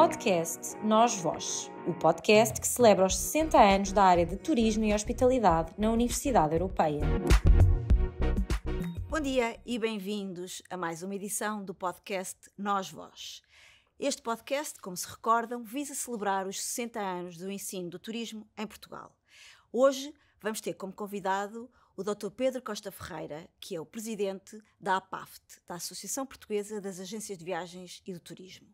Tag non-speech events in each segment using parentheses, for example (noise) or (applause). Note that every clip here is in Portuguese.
podcast Nós Vós, o podcast que celebra os 60 anos da área de turismo e hospitalidade na Universidade Europeia. Bom dia e bem-vindos a mais uma edição do podcast Nós Vós. Este podcast, como se recordam, visa celebrar os 60 anos do ensino do turismo em Portugal. Hoje vamos ter como convidado o Dr. Pedro Costa Ferreira, que é o presidente da APAFT, da Associação Portuguesa das Agências de Viagens e do Turismo,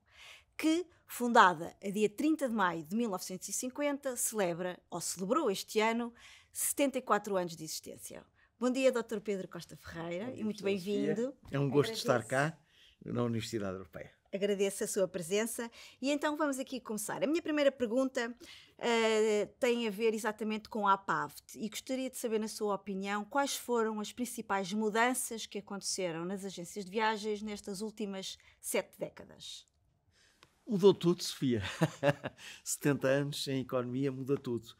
que fundada a dia 30 de maio de 1950, celebra, ou celebrou este ano, 74 anos de existência. Bom dia, Dr. Pedro Costa Ferreira, dia, e muito bem-vindo. É um gosto Agradeço. estar cá na Universidade Europeia. Agradeço a sua presença e então vamos aqui começar. A minha primeira pergunta uh, tem a ver exatamente com a APAVT e gostaria de saber, na sua opinião, quais foram as principais mudanças que aconteceram nas agências de viagens nestas últimas sete décadas. Mudou tudo, Sofia. 70 (laughs) anos em economia muda tudo.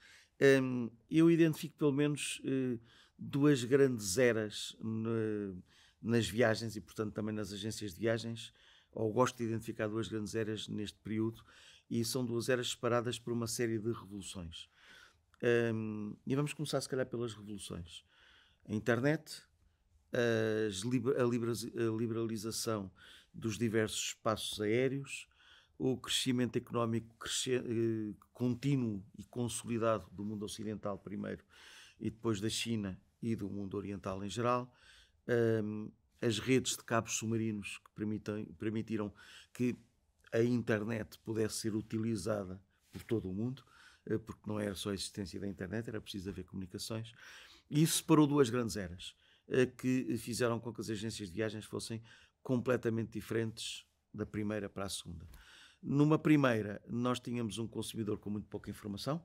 Um, eu identifico pelo menos uh, duas grandes eras no, nas viagens e, portanto, também nas agências de viagens, ou gosto de identificar duas grandes eras neste período, e são duas eras separadas por uma série de revoluções. Um, e vamos começar, se calhar, pelas revoluções. A internet, a, libra a, liberalização dos diversos espaços aéreos, o crescimento económico cresce, eh, contínuo e consolidado do mundo ocidental primeiro e depois da China e do mundo oriental em geral, um, ehm, as redes de cabos submarinos que permitem, permitiram que a internet pudesse ser utilizada por todo o mundo, eh, porque não era só a existência da internet, era preciso haver comunicações. isso separou duas grandes eras, eh, que fizeram com que as agências de viagens fossem completamente diferentes da primeira para a segunda. Numa primeira, nós tínhamos um consumidor com muito pouca informação,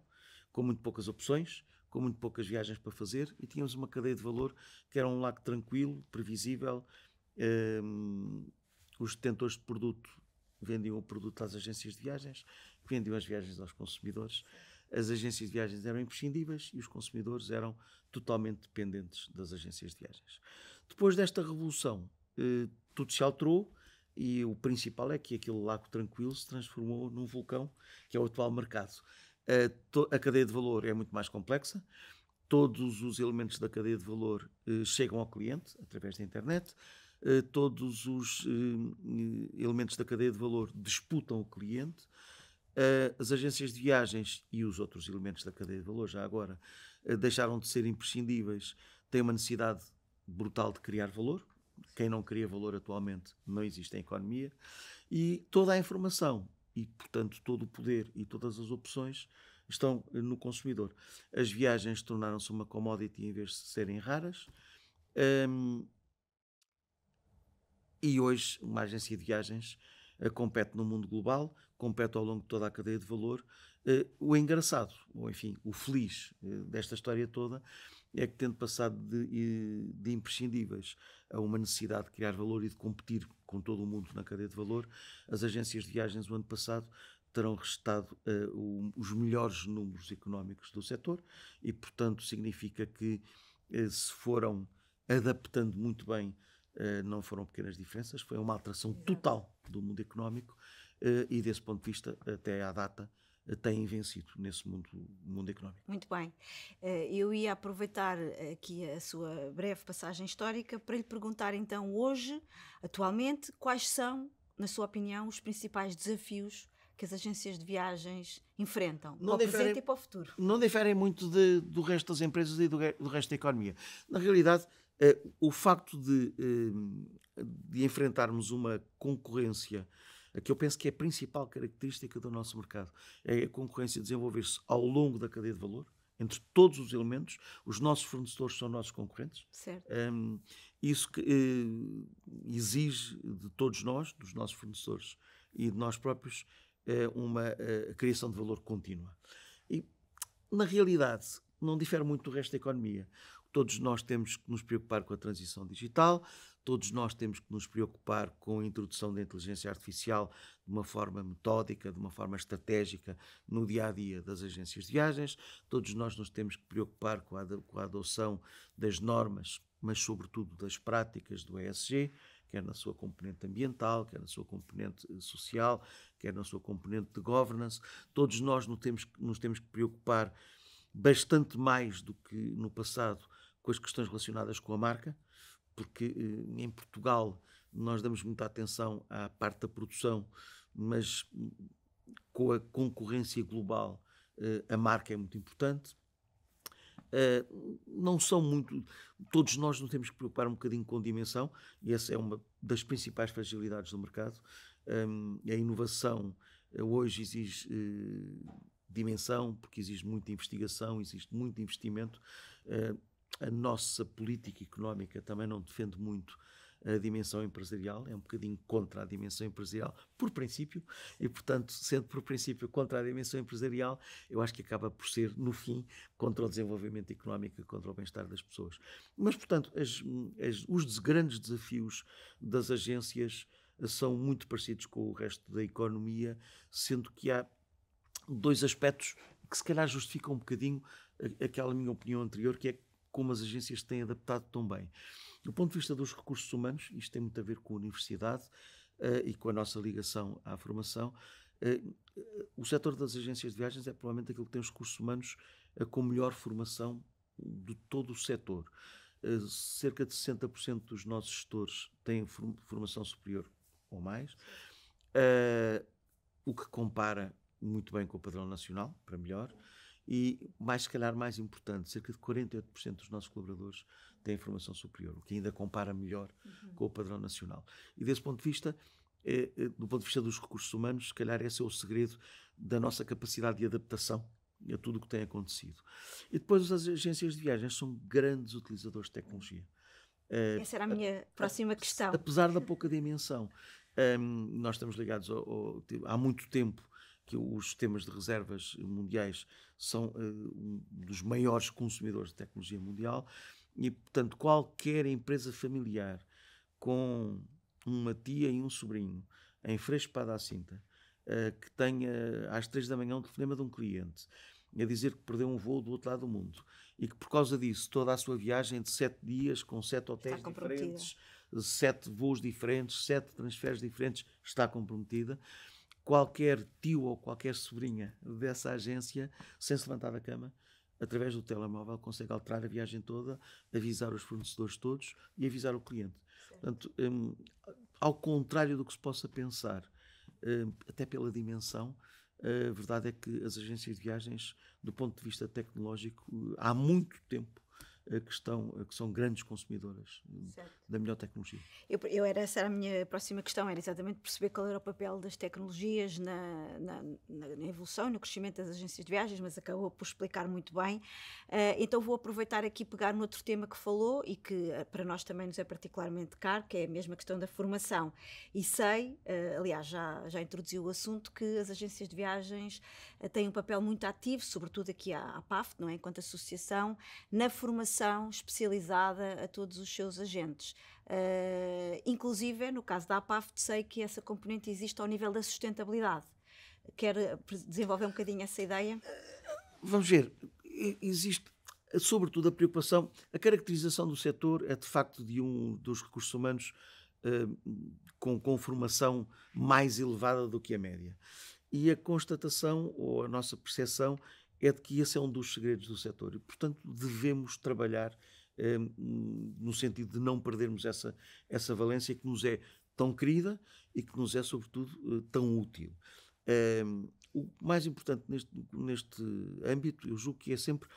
com muito poucas opções, com muito poucas viagens para fazer e tínhamos uma cadeia de valor que era um lago tranquilo, previsível. Um, os detentores de produto vendiam o produto às agências de viagens, vendiam as viagens aos consumidores. As agências de viagens eram imprescindíveis e os consumidores eram totalmente dependentes das agências de viagens. Depois desta revolução, eh, tudo se alterou e o principal é que aquele lago tranquilo se transformou num vulcão, que é o atual mercado. A, a cadeia de valor é muito mais complexa, todos os elementos da cadeia de valor eh, chegam ao cliente através da internet, eh, todos os eh, elementos da cadeia de valor disputam o cliente, as agências de viagens e os outros elementos da cadeia de valor, já agora, deixaram de ser imprescindíveis, têm uma necessidade brutal de criar valor, quem não cria valor atualmente não existe em economia. E toda a informação e, portanto, todo o poder e todas as opções estão no consumidor. As viagens tornaram-se uma commodity em vez de serem raras. Um, e hoje, uma agência de viagens uh, compete no mundo global, compete ao longo de toda a cadeia de valor. Uh, o engraçado, ou enfim, o feliz uh, desta história toda, é que tendo passado de, de imprescindíveis a uma necessidade de criar valor e de competir com todo o mundo na cadeia de valor, as agências de viagens no ano passado terão restado uh, o, os melhores números económicos do setor e, portanto, significa que uh, se foram adaptando muito bem, uh, não foram pequenas diferenças, foi uma alteração total do mundo económico e, desse ponto de vista, até à data, eh, têm vencido nesse mundo, mundo económico. Muito bem. Eh, eu ia aproveitar aqui a sua breve passagem histórica para lhe perguntar então hoje, atualmente, quais são, na sua opinião, os principais desafios que as agências de viagens enfrentam não para diferem, o presente e para o futuro? Não diferem muito de, do resto das empresas e do, do resto da economia. Na realidade, eh, o facto de, de enfrentarmos uma concorrência que eu penso que é a principal característica do nosso mercado, é a concorrência desenvolver-se ao longo da cadeia de valor, entre todos os elementos, os nossos fornecedores são nossos concorrentes. Um, isso que, eh, exige de todos nós, dos nossos fornecedores e de nós próprios, eh, uma eh, criação de valor contínua. E, na realidade, não difere muito do resto da economia. Todos nós temos que nos preocupar com a transição digital, Todos nós temos que nos preocupar com a introdução da inteligência artificial de uma forma metódica, de uma forma estratégica no dia a dia das agências de viagens. Todos nós nos temos que preocupar com a, com a adoção das normas, mas sobretudo das práticas do ESG quer na sua componente ambiental, quer na sua componente eh, social, quer na sua componente de governance. Todos nós nos temos, nos temos que preocupar bastante mais do que no passado com as questões relacionadas com a marca porque eh, em Portugal nós damos muita atenção à parte da produção, mas hum, com a concorrência global eh, a marca é muito importante. Eh, não são muito. Todos nós nos temos que preocupar um bocadinho com dimensão, e essa é uma das principais fragilidades do mercado. a inovação hoje exige dimensão, porque existe muita investigação, existe muito investimento a nossa política económica também não defende muito a dimensão empresarial, é um bocadinho contra a dimensão empresarial, por princípio, e portanto, sendo por princípio contra a dimensão empresarial, eu acho que acaba por ser, no fim, contra o desenvolvimento económico, contra o bem-estar das pessoas. Mas, portanto, as, as, os grandes desafios das agências eh, são muito parecidos com o resto da economia, sendo que há dois aspectos que se calhar justificam um bocadinho eh, aquela minha opinião anterior, que é como as agências têm adaptado tão bem. Do ponto de vista dos recursos humanos, isto tem muito a ver com a universidade uh, e com a nossa ligação à formação. Uh, o setor das agências de viagens é provavelmente aquele que tem os recursos humanos uh, com melhor formação de todo o setor. cerca de 60% dos nossos gestores têm formação superior ou mais, o que compara muito bem com o padrão nacional, para melhor e, mais se calhar mais importante, cerca de 48% dos nossos colaboradores têm formação superior, o que ainda compara melhor uhum. com o padrão nacional. E desse ponto de vista, eh, eh, do ponto de vista dos recursos humanos, se calhar esse é o segredo da nossa capacidade de adaptação a tudo o que tem acontecido. E depois as agências de viagens são grandes utilizadores de tecnologia. Eh, Essa era a minha a, próxima questão. Apesar da pouca dimensão, um, ehm, nós estamos ligados ao, ao, há muito tempo que os sistemas de reservas mundiais são uh, um dos maiores consumidores de tecnologia mundial e, portanto, qualquer empresa familiar com uma tia e um sobrinho em frespada à cinta uh, que tenha às três da manhã um telefonema de um cliente a dizer que perdeu um voo do outro lado do mundo e que por causa disso toda a sua viagem de sete dias com sete hotéis diferentes, sete voos diferentes, sete transferes diferentes está comprometida qualquer tio ou qualquer sobrinha dessa agência, sem se levantar da cama, através do telemóvel, consegue alterar a viagem toda, avisar os fornecedores todos e avisar o cliente. Certo. Portanto, um, ao contrário do que se possa pensar, um, até pela dimensão, a verdade é que as agências de viagens, do ponto de vista tecnológico, há muito tempo eh, que, estão, eh, que são grandes consumidoras eh, certo. da melhor tecnologia. Eu, eu, era, essa era a minha próxima questão, era exatamente perceber qual era o papel das tecnologias na, na, na evolução, no crescimento das agências de viagens, mas acabou por explicar muito bem. Uh, então vou aproveitar aqui pegar no outro tema que falou e que para nós também nos é particularmente caro, que é a mesma questão da formação. E sei, uh, aliás, já, já introduziu o assunto, que as agências de viagens têm um papel muito ativo, sobretudo aqui à, à PAF, não é? enquanto associação, na formação formação especializada a todos os seus agentes. Uh, inclusive, no caso da APAF, sei que essa componente existe ao nível da sustentabilidade. Quer eh, desenvolver um bocadinho essa ideia? Vamos ver. Existe, sobretudo, a preocupação. A caracterização do setor é, de facto, de um dos recursos humanos uh, com, com formação mais elevada do que a média. E a constatação, ou a nossa percepção, é de que esse é um dos segredos do setor e, portanto, devemos trabalhar hum, no sentido de não perdermos essa, essa valência que nos é tão querida e que nos é, sobretudo, eh, tão útil. Hum, o mais importante neste, neste âmbito, eu julgo que é sempre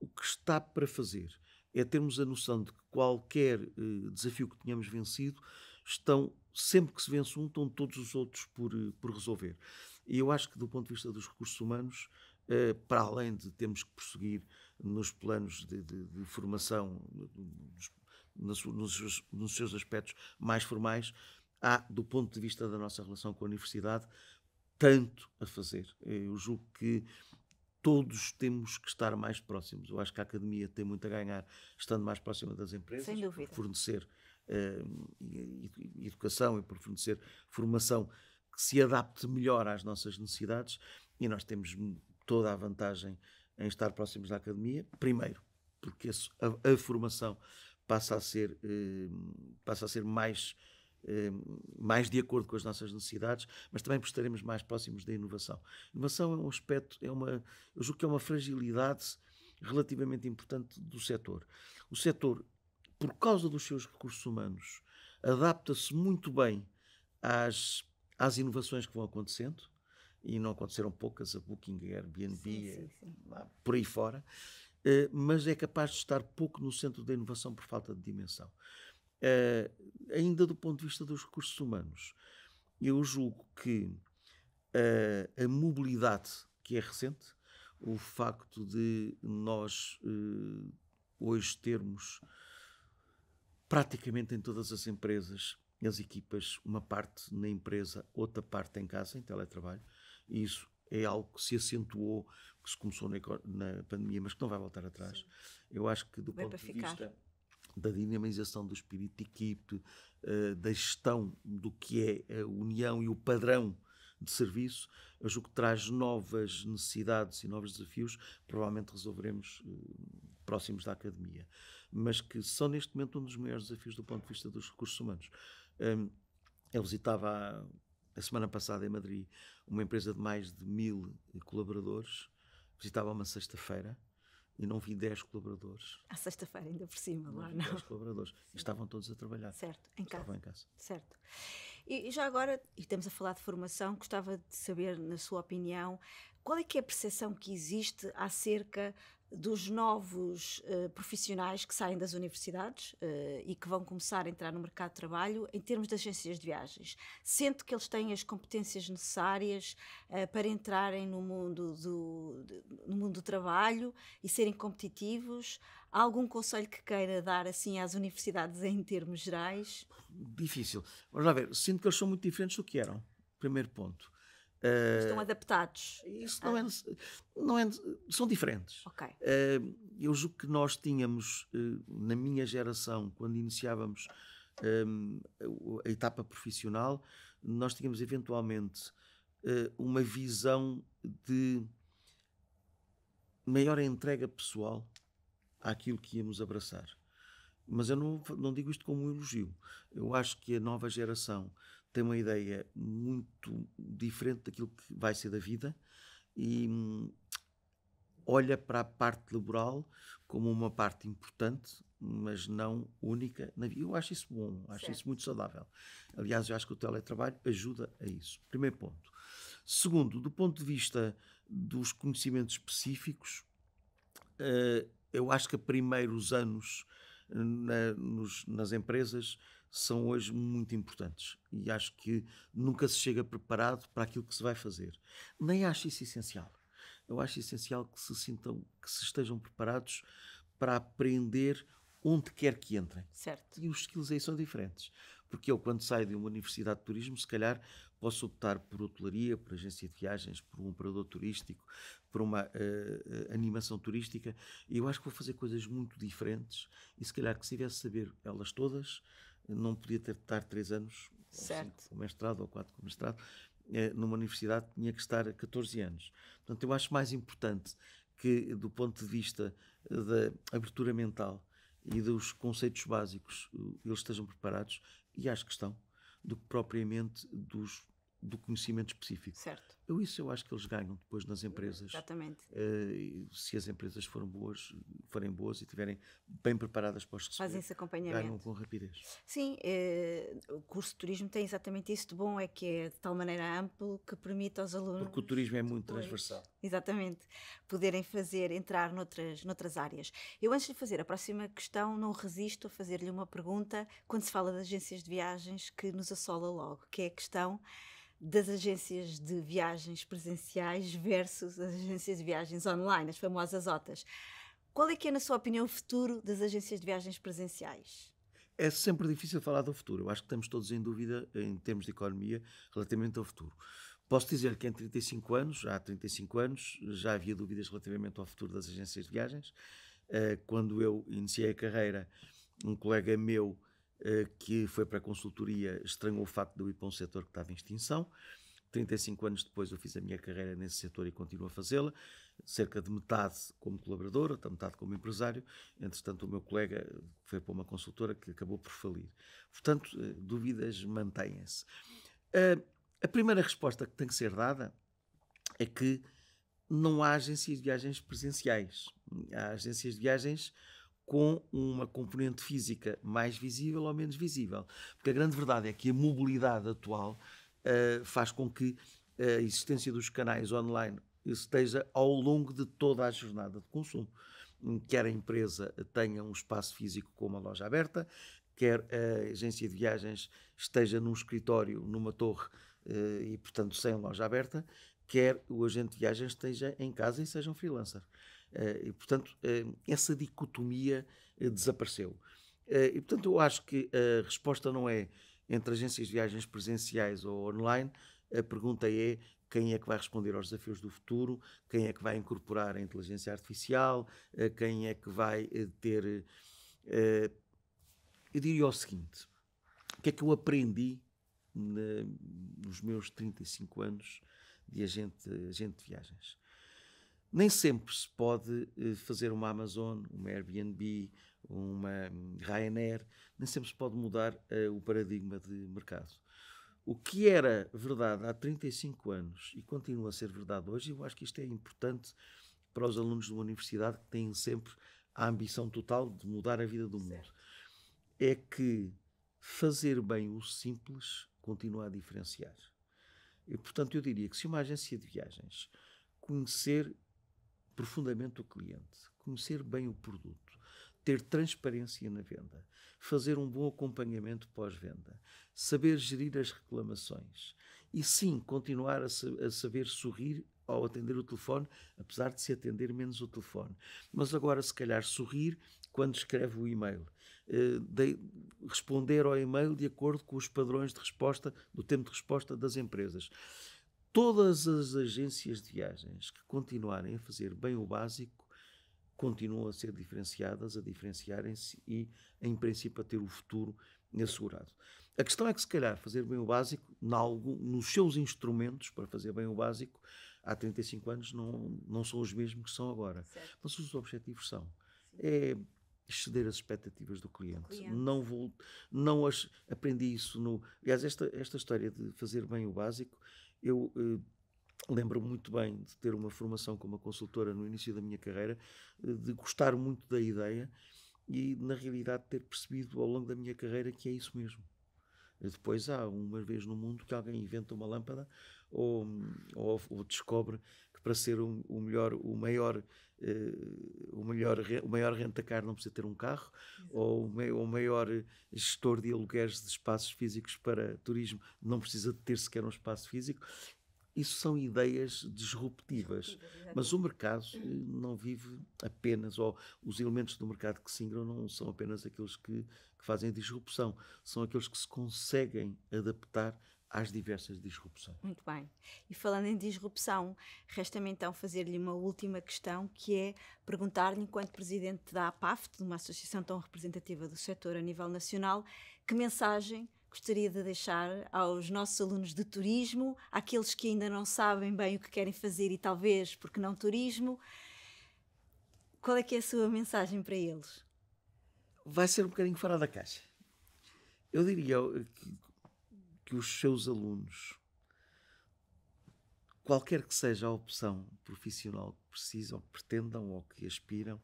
o que está para fazer. É termos a noção de que qualquer eh, desafio que tenhamos vencido estão sempre que se vence um, estão todos os outros por, eh, por resolver. E eu acho que, do ponto de vista dos recursos humanos, eh, para além de termos que prosseguir nos planos de, de, de formação, nos, nos, nos, seus aspectos mais formais, há, do ponto de vista da nossa relação com a universidade, tanto a fazer. Eh, eu julgo que todos temos que estar mais próximos. Eu acho que a academia tem muito a ganhar estando mais próxima das empresas, Sem dúvida. fornecer uh, educação e por fornecer formação que se adapte melhor às nossas necessidades. E nós temos toda a vantagem em estar próximos da academia. Primeiro, porque a, a formação passa a ser, eh, passa a ser mais, eh, mais de acordo com as nossas necessidades, mas também por estaremos mais próximos da inovação. Inovação é um aspecto, é uma, eu julgo que é uma fragilidade relativamente importante do setor. O setor, por causa dos seus recursos humanos, adapta-se muito bem às, às inovações que vão acontecendo e não aconteceram poucas, a Booking, a Airbnb, sim, sim, sim. por aí fora, eh, mas é capaz de estar pouco no centro da inovação por falta de dimensão. Eh, ainda do ponto de vista dos recursos humanos, eu julgo que eh, a mobilidade, que é recente, o facto de nós hoje termos praticamente em todas as empresas, as equipas, uma parte na empresa, outra parte em casa, em teletrabalho, e isso é algo que se acentuou, que se começou na, na pandemia, mas que não vai voltar atrás. Sim. Eu acho que do Bem ponto de vista da dinamização do espírito de equipe, uh, da gestão do que é a união e o padrão de serviço, eu julgo que traz novas necessidades e novos desafios, provavelmente resolveremos uh, próximos da academia, mas que são neste momento um dos maiores desafios do ponto de vista dos recursos humanos. Um, eu visitava a semana passada em Madrid, uma empresa de mais de mil colaboradores visitava uma sexta-feira e não vi 10 colaboradores. À sexta-feira, ainda por cima, não lá não. 10 colaboradores. Sim. Estavam todos a trabalhar. Certo, em Estavam casa. em casa. Certo. E, e, já agora, e estamos a falar de formação, gostava de saber, na sua opinião, qual é que é a percepção que existe acerca dos novos uh, profissionais que saem das universidades uh, e que vão começar a entrar no mercado de trabalho em termos das agências de viagens? Sente que eles têm as competências necessárias uh, para entrarem no mundo, do, de, no mundo do trabalho e serem competitivos? Há algum conselho que queira dar assim às universidades em termos gerais? Difícil. Vamos lá ver, sinto que eles são muito diferentes do que eram. Primeiro ponto. Eh, Estão adaptados. Isso ah. É não, é, não é. São diferentes. Okay. Uh, eu julgo que nós tínhamos, uh, na minha geração, quando iniciávamos a etapa profissional, nós tínhamos eventualmente uma visão de maior entrega pessoal àquilo que íamos abraçar. Mas eu não, não digo isto como um elogio. Eu acho que a nova geração tem uma ideia muito diferente daquilo que vai ser da vida e hum, olha para a parte laboral como uma parte importante, mas não única na vida. Eu acho isso bom, acho certo. isso muito saudável. Aliás, eu acho que o teletrabalho ajuda a isso. Primeiro ponto. Segundo, do ponto de vista dos conhecimentos específicos, eh, eu acho que a primeiros anos eh, nas empresas são hoje muito importantes e acho que nunca se chega preparado para aquilo que se vai fazer. Nem acho isso essencial. Eu acho essencial que se sintam, que se estejam preparados para aprender onde quer que entrem. Certo. E os skills aí são diferentes. Porque eu, quando saio de uma universidade de turismo, se calhar posso optar por hotelaria, por agência de viagens, por um operador turístico, por uma uh, animação turística. E eu acho que vou fazer coisas muito diferentes. E se calhar que se tivesse saber elas todas, não podia ter de estar três anos certo. Cinco, com mestrado ou quatro com mestrado eh, numa universidade tinha que estar a 14 anos. Portanto, eu acho mais importante que, do ponto de vista eh, da abertura mental e dos conceitos básicos, eles estejam preparados, e acho que estão, do que propriamente dos, do conhecimento específico. Certo. Eu isso eu acho que eles ganham depois nas empresas. Exatamente. Uh, se as empresas forem boas, forem boas e estiverem bem preparadas para os receber, fazem esse acompanhamento. Ganham com rapidez. Sim, uh, o curso de turismo tem exatamente isso de bom, é que é de tal maneira amplo que permite aos alunos Porque o turismo é muito depois, transversal. Exatamente. Poderem fazer entrar noutras noutras áreas. Eu antes de fazer a próxima questão, não resisto a fazer-lhe uma pergunta quando se fala de agências de viagens que nos assola logo, que é a questão das agências de viagens presenciais versus as agências de viagens online, as famosas OTAs. Qual é que é, na sua opinião, o futuro das agências de viagens presenciais? É sempre difícil falar do futuro. Eu acho que estamos todos em dúvida em termos de economia relativamente ao futuro. Posso dizer que em 35 anos, há 35 anos, já havia dúvidas relativamente ao futuro das agências de viagens. Eh, quando eu iniciei a carreira, um colega meu eh, que foi para a consultoria, estranhou o facto de eu ir para um setor que estava em extinção. 35 anos depois eu fiz a minha carreira nesse setor e continuo a fazê-la, cerca de metade como colaborador, outra metade como empresário. Entretanto, o meu colega foi para uma consultora que acabou por falir. Portanto, eh, dúvidas mantêm-se. Eh, a primeira resposta que tem que ser dada é que não há agências de viagens presenciais. Há agências de viagens com uma componente física mais visível ou menos visível. Porque a grande verdade é que a mobilidade atual uh, faz com que eh, a existência dos canais online esteja ao longo de toda a jornada de consumo. Quer a empresa tenha um espaço físico com uma loja aberta, quer a agência de viagens esteja num escritório, numa torre eh, e, portanto, sem loja aberta, quer o agente de viagens esteja em casa e seja um freelancer. Eh, e, portanto, eh, essa dicotomia eh, desapareceu. E, portanto, eu acho que a resposta não é entre agências de viagens presenciais ou online, a pergunta é quem é que vai responder aos desafios do futuro, quem é que vai incorporar a inteligência artificial, quem é que vai ter. Eu diria o seguinte: o que é que eu aprendi nos meus 35 anos de agente, agente de viagens? nem sempre se pode eh, fazer uma Amazon, uma Airbnb, uma hum, Ryanair, nem sempre se pode mudar uh, o paradigma de mercado. O que era verdade há 35 anos e continua a ser verdade hoje, eu acho que isto é importante para os alunos de uma universidade que têm sempre a ambição total de mudar a vida do mundo. É que fazer bem o simples continua a diferenciar. E, portanto, eu diria que se uma agência de viagens conhecer profundamente o cliente, conhecer bem o produto, ter transparência na venda, fazer um bom acompanhamento pós-venda, saber gerir as reclamações e sim continuar a, a saber sorrir ao atender o telefone, apesar de se atender menos o telefone. Mas agora, se calhar, sorrir quando escreve o e-mail. Eh, de, responder ao e-mail de acordo com os padrões de resposta, do tempo de resposta das empresas todas as agências de viagens que continuarem a fazer bem o básico continuam a ser diferenciadas, a diferenciarem-se e, em princípio, a ter o futuro assegurado. A questão é que, se calhar, fazer bem o básico, nalgo, nos seus instrumentos para fazer bem o básico, há 35 anos não, não são os mesmos que são agora. Certo. Mas os objetivos são. É exceder as expectativas do cliente. do cliente. Não vou, não as aprendi isso no. Aliás, esta, esta história de fazer bem o básico eu eh, lembro-me muito bem de ter uma formação como consultora no início da minha carreira, eh, de gostar muito da ideia e, na realidade, ter percebido ao longo da minha carreira que é isso mesmo. Depois há uma vez no mundo que alguém inventa uma lâmpada ou, hum, ou, ou descobre para ser o, o melhor, o maior, uh, o melhor, o maior rentacar não precisa ter um carro, Exato. ou o, maior gestor de aluguéis de espaços físicos para turismo não precisa de ter sequer um espaço físico. Isso são ideias disruptivas, mas o mercado eh, não vive apenas, ou os elementos do mercado que se ingram não são apenas aqueles que, que fazem disrupção, são aqueles que se conseguem adaptar às diversas disrupções. Muito bem. E falando em disrupção, resta-me então fazer-lhe uma última questão, que é perguntar-lhe, enquanto presidente da APAFT, de uma associação tão representativa do setor a nível nacional, que mensagem gostaria de deixar aos nossos alunos de turismo, àqueles que ainda não sabem bem o que querem fazer e talvez porque não turismo. Qual é que é a sua mensagem para eles? Vai ser um bocadinho fora da caixa. Eu diria que que os seus alunos, qualquer que seja a opção profissional que precisam, que pretendam ou que aspiram,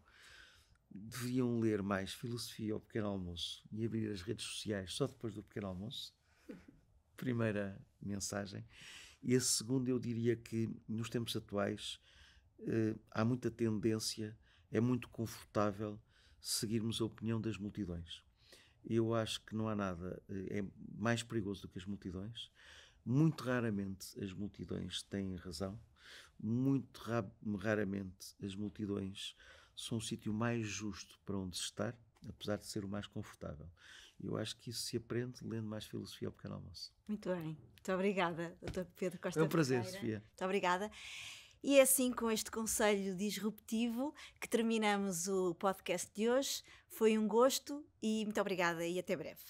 deviam ler mais filosofia ao pequeno almoço e abrir as redes sociais só depois do pequeno almoço. (laughs) Primeira mensagem. E a segunda, eu diria que nos tempos atuais eh, há muita tendência, é muito confortável seguirmos a opinião das multidões eu acho que não há nada eh, é mais perigoso do que as multidões. Muito raramente as multidões têm razão. Muito ra raramente as multidões são o sítio mais justo para onde se estar, apesar de ser o mais confortável. Eu acho que isso se aprende lendo mais filosofia ao pequeno almoço. Muito bem. Muito obrigada, Dr. Pedro Costa. É um prazer, Sofia. Muito obrigada. E é assim com este conselho disruptivo que terminamos o podcast de hoje. Foi um gosto e muito obrigada e até breve.